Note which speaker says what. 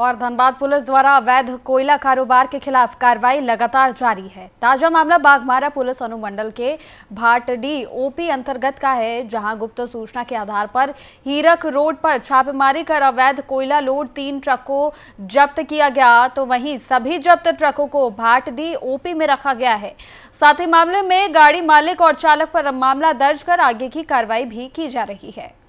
Speaker 1: और धनबाद पुलिस द्वारा अवैध कोयला कारोबार के खिलाफ कार्रवाई लगातार जारी है ताजा मामला बागमारा पुलिस अनुमंडल के भाटडी ओपी अंतर्गत का है जहां गुप्त सूचना के आधार पर हीरक रोड पर छापेमारी कर अवैध कोयला लोड तीन ट्रकों जब्त किया गया तो वहीं सभी जब्त ट्रकों को भाटडी ओपी में रखा गया है साथ ही मामले में गाड़ी मालिक और चालक पर मामला दर्ज कर आगे की कार्रवाई भी की जा रही है